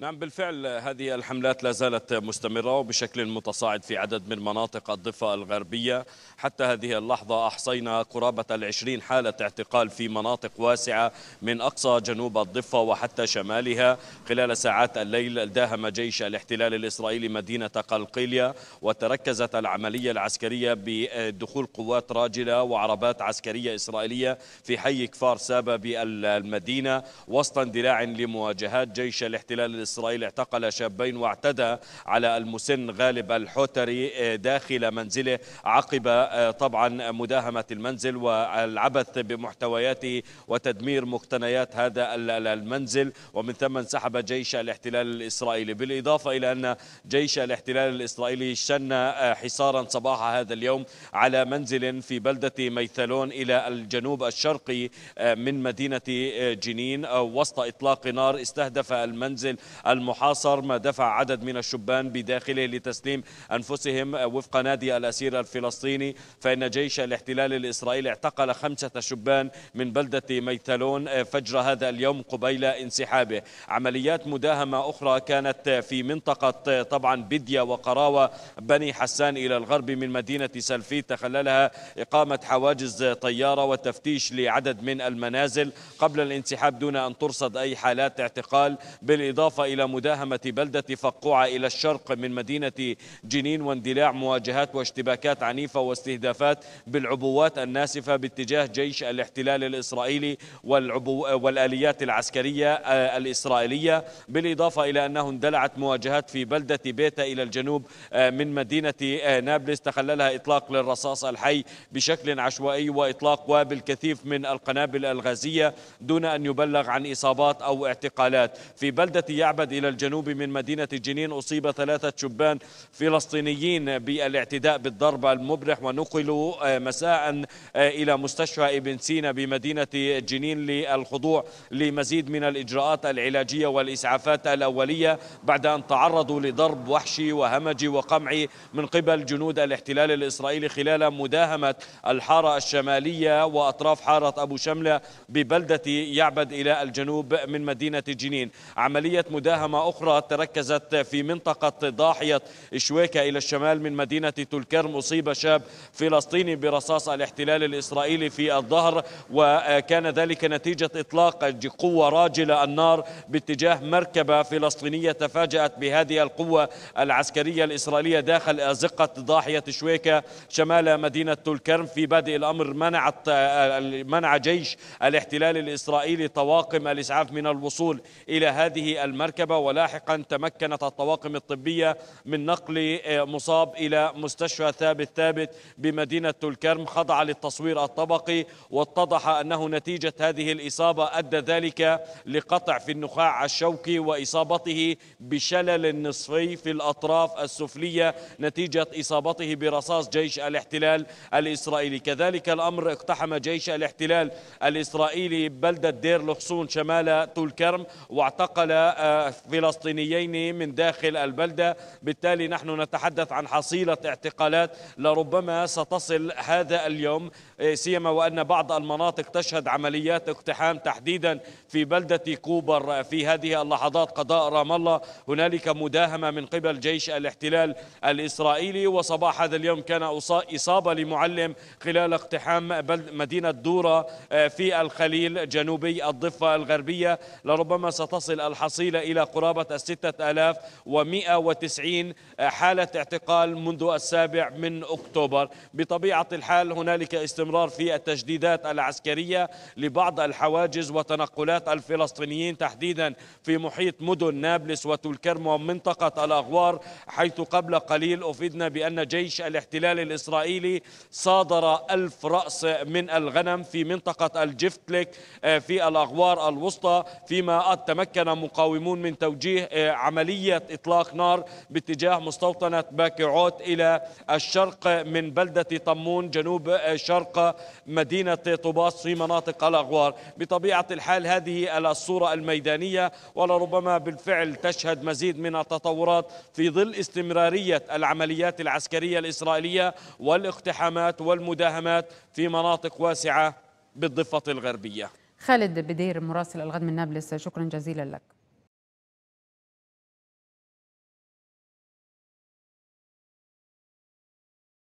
نعم بالفعل هذه الحملات لا زالت مستمرة وبشكل متصاعد في عدد من مناطق الضفة الغربية حتى هذه اللحظة أحصينا قرابة العشرين حالة اعتقال في مناطق واسعة من أقصى جنوب الضفة وحتى شمالها خلال ساعات الليل داهم جيش الاحتلال الإسرائيلي مدينة قلقيلية وتركزت العملية العسكرية بدخول قوات راجلة وعربات عسكرية إسرائيلية في حي كفار سابا بالمدينة وسط اندلاع لمواجهات جيش الاحتلال الإسرائيلي إسرائيل اعتقل شابين واعتدى على المسن غالب الحوتري آه، داخل منزله عقب آه، طبعا مداهمة المنزل والعبث بمحتوياته وتدمير مقتنيات هذا المنزل ومن ثم انسحب جيش الاحتلال الإسرائيلي بالإضافة إلى أن جيش الاحتلال الإسرائيلي شن آه، حصارا صباح هذا اليوم على منزل في بلدة ميثلون إلى الجنوب الشرقي من مدينة جنين وسط إطلاق نار استهدف المنزل المحاصر ما دفع عدد من الشبان بداخله لتسليم أنفسهم وفق نادي الأسير الفلسطيني فإن جيش الاحتلال الإسرائيلي اعتقل خمسة شبان من بلدة ميتالون فجر هذا اليوم قبيل انسحابه عمليات مداهمة أخرى كانت في منطقة طبعا بدية وقراوة بني حسان إلى الغرب من مدينة سلفيت تخللها إقامة حواجز طيارة وتفتيش لعدد من المنازل قبل الانسحاب دون أن ترصد أي حالات اعتقال بالإضافة إلى مداهمة بلدة فقوعة إلى الشرق من مدينة جنين واندلاع مواجهات واشتباكات عنيفة واستهدافات بالعبوات الناسفة باتجاه جيش الاحتلال الإسرائيلي والعبو والآليات العسكرية آه، الإسرائيلية بالإضافة إلى أنه اندلعت مواجهات في بلدة بيتا إلى الجنوب آه، من مدينة آه، نابلس تخللها إطلاق للرصاص الحي بشكل عشوائي وإطلاق وابل كثيف من القنابل الغازية دون أن يبلغ عن إصابات أو اعتقالات في بلدة يعبد إلى الجنوب من مدينة جنين أصيب ثلاثة شبان فلسطينيين بالاعتداء بالضرب المبرح ونقلوا آه، مساء آه، إلى مستشفى ابن سينا بمدينة جنين للخضوع لمزيد من الإجراءات العلاجية والإسعافات الأولية بعد أن تعرضوا لضرب وحشي وهمجي وقمعي من قبل جنود الاحتلال الإسرائيلي خلال مداهمة الحارة الشمالية وأطراف حارة أبو شملة ببلدة يعبد إلى الجنوب من مدينة جنين عملية مداهمة أخرى تركزت في منطقة ضاحية شويكة إلى الشمال من مدينة تلكرم أصيب شاب فلسطيني برصاص الاحتلال الإسرائيلي في الظهر وكان ذلك نتيجة إطلاق قوة راجلة النار باتجاه مركبة فلسطينية تفاجأت بهذه القوة العسكرية الإسرائيلية داخل أزقة ضاحية شويكة شمال مدينة تلكرم في بادئ الأمر منعت منع جيش الاحتلال الإسرائيلي طواقم الإسعاف من الوصول إلى هذه المركبة المركبة ولاحقا تمكنت الطواقم الطبية من نقل آه، مصاب إلى مستشفى ثابت ثابت بمدينة الكرم خضع للتصوير الطبقي واتضح أنه نتيجة هذه الإصابة أدى ذلك لقطع في النخاع الشوكي وإصابته بشلل نصفي في الأطراف السفلية نتيجة إصابته برصاص جيش الاحتلال الإسرائيلي كذلك الأمر اقتحم جيش الاحتلال الإسرائيلي بلدة دير لخصون شمال تولكرم واعتقل آه، فلسطينيين من داخل البلدة بالتالي نحن نتحدث عن حصيلة اعتقالات لربما ستصل هذا اليوم إيه، سيما وأن بعض المناطق تشهد عمليات اقتحام تحديدا في بلدة كوبر في هذه اللحظات قضاء رام الله هنالك مداهمة من قبل جيش الاحتلال الإسرائيلي وصباح هذا اليوم كان إصابة لمعلم خلال اقتحام مدينة دورة إيه، في الخليل جنوبي الضفة الغربية لربما ستصل الحصيلة إلى قرابة الستة آلاف ومئة وتسعين حالة اعتقال منذ السابع من أكتوبر بطبيعة الحال هنالك استمرار في التجديدات العسكرية لبعض الحواجز وتنقلات الفلسطينيين تحديدا في محيط مدن نابلس وتلكرم ومنطقة الأغوار حيث قبل قليل أفدنا بأن جيش الاحتلال الإسرائيلي صادر ألف رأس من الغنم في منطقة الجفتلك آه، في الأغوار الوسطى فيما تمكن مقاومون من توجيه آه، عملية إطلاق نار باتجاه مستوطنة باكعوت إلى الشرق من بلدة طمون جنوب آه، شرق مدينة طباس في مناطق الأغوار بطبيعة الحال هذه الصورة الميدانية ولربما بالفعل تشهد مزيد من التطورات في ظل استمرارية العمليات العسكرية الإسرائيلية والاقتحامات والمداهمات في مناطق واسعة بالضفة الغربية خالد بدير مراسل الغد من نابلس شكرا جزيلا لك